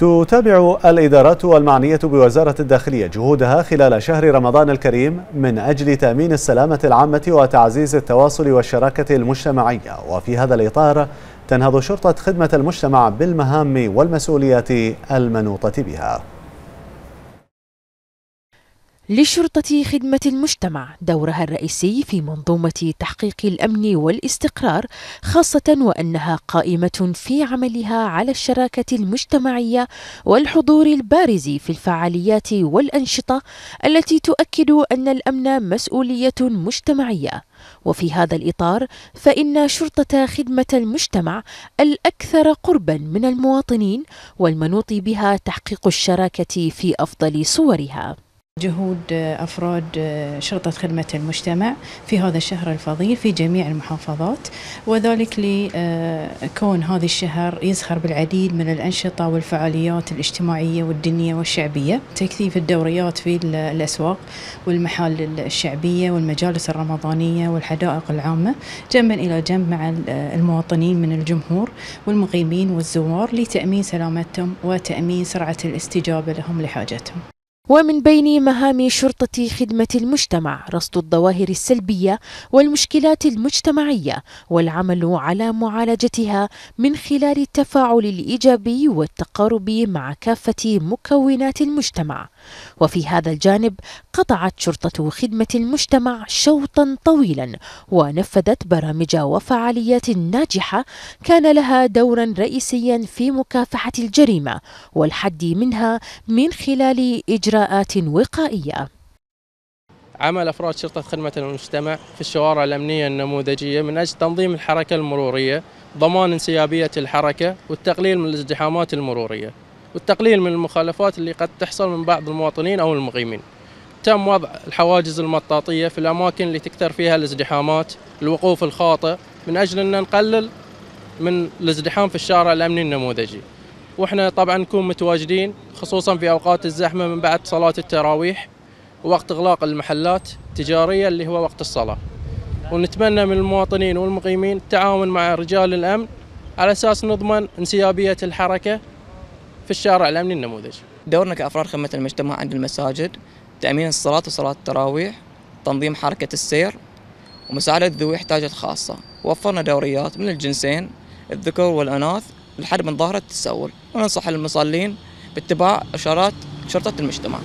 تتابع الإدارات المعنية بوزارة الداخلية جهودها خلال شهر رمضان الكريم من أجل تأمين السلامة العامة وتعزيز التواصل والشراكة المجتمعية وفي هذا الإطار تنهض شرطة خدمة المجتمع بالمهام والمسؤوليات المنوطة بها للشرطة خدمة المجتمع دورها الرئيسي في منظومة تحقيق الأمن والاستقرار خاصة وأنها قائمة في عملها على الشراكة المجتمعية والحضور البارز في الفعاليات والأنشطة التي تؤكد أن الأمن مسؤولية مجتمعية وفي هذا الإطار فإن شرطة خدمة المجتمع الأكثر قربا من المواطنين والمنوط بها تحقيق الشراكة في أفضل صورها جهود آه، أفراد آه، شرطة خدمة المجتمع في هذا الشهر الفضيل في جميع المحافظات وذلك لكون آه، هذا الشهر يزخر بالعديد من الأنشطة والفعاليات الاجتماعية والدينية والشعبية تكثيف الدوريات في الأسواق والمحال الشعبية والمجالس الرمضانية والحدائق العامة جنبا إلى جنب مع المواطنين من الجمهور والمقيمين والزوار لتأمين سلامتهم وتأمين سرعة الاستجابة لهم لحاجتهم ومن بين مهام شرطة خدمة المجتمع رصد الظواهر السلبية والمشكلات المجتمعية والعمل على معالجتها من خلال التفاعل الإيجابي والتقارب مع كافة مكونات المجتمع وفي هذا الجانب قطعت شرطة خدمة المجتمع شوطا طويلا ونفذت برامج وفعاليات ناجحة كان لها دورا رئيسيا في مكافحة الجريمة والحد منها من خلال إجراء إجراءات وقائية عمل أفراد شرطة خدمة المجتمع في الشوارع الأمنية النموذجية من أجل تنظيم الحركة المرورية ضمان انسيابية الحركة والتقليل من الازدحامات المرورية والتقليل من المخالفات اللي قد تحصل من بعض المواطنين أو المقيمين تم وضع الحواجز المطاطية في الأماكن اللي تكثر فيها الازدحامات الوقوف الخاطئ من أجل أن نقلل من الازدحام في الشارع الأمني النموذجي واحنا طبعا نكون متواجدين خصوصا في اوقات الزحمه من بعد صلاه التراويح ووقت اغلاق المحلات التجاريه اللي هو وقت الصلاه. ونتمنى من المواطنين والمقيمين التعاون مع رجال الامن على اساس نضمن انسيابيه الحركه في الشارع الامني النموذج. دورنا كافراد خدمه المجتمع عند المساجد تامين الصلاه وصلاه التراويح، تنظيم حركه السير، ومساعده ذوي احتياجات خاصه، وفرنا دوريات من الجنسين الذكور والاناث الحرب ظاهرة تسول وننصح المصلين باتباع إشارات شرطة المجتمع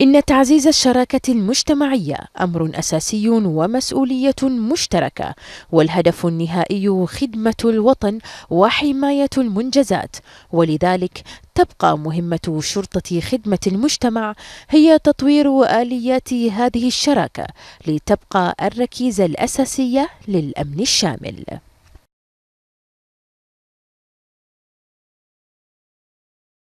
إن تعزيز الشراكة المجتمعية أمر أساسي ومسؤولية مشتركة، والهدف النهائي خدمة الوطن وحماية المنجزات، ولذلك تبقى مهمة شرطة خدمة المجتمع هي تطوير آليات هذه الشراكة لتبقى الركيزة الأساسية للأمن الشامل.